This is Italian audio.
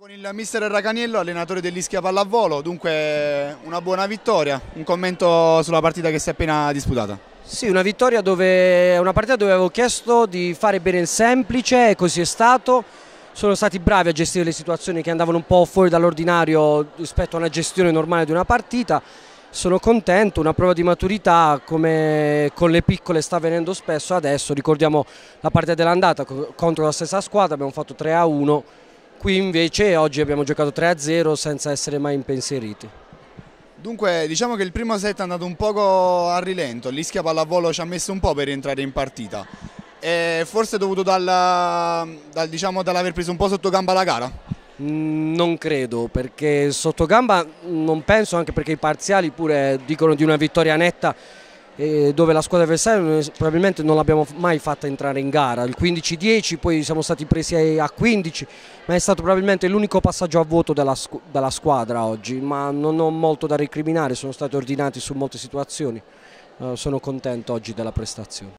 Con il mister Racanello, allenatore dell'Ischia Pallavolo, dunque una buona vittoria, un commento sulla partita che si è appena disputata. Sì, una, dove, una partita dove avevo chiesto di fare bene il semplice e così è stato. Sono stati bravi a gestire le situazioni che andavano un po' fuori dall'ordinario rispetto a una gestione normale di una partita. Sono contento, una prova di maturità come con le piccole sta avvenendo spesso adesso. Ricordiamo la partita dell'andata contro la stessa squadra, abbiamo fatto 3 a 1 Qui invece oggi abbiamo giocato 3-0 senza essere mai impensieriti. Dunque diciamo che il primo set è andato un poco a rilento, l'Ischia Pallavolo ci ha messo un po' per entrare in partita. E forse è dovuto dal, dal, diciamo, dall'aver preso un po' sotto gamba la gara? Mm, non credo, perché sotto gamba non penso, anche perché i parziali pure dicono di una vittoria netta dove la squadra avversaria probabilmente non l'abbiamo mai fatta entrare in gara, il 15-10 poi siamo stati presi a 15 ma è stato probabilmente l'unico passaggio a vuoto della, della, squadra oggi ma non ho molto da recriminare, sono stati ordinati su molte situazioni, eh, sono contento oggi della prestazione.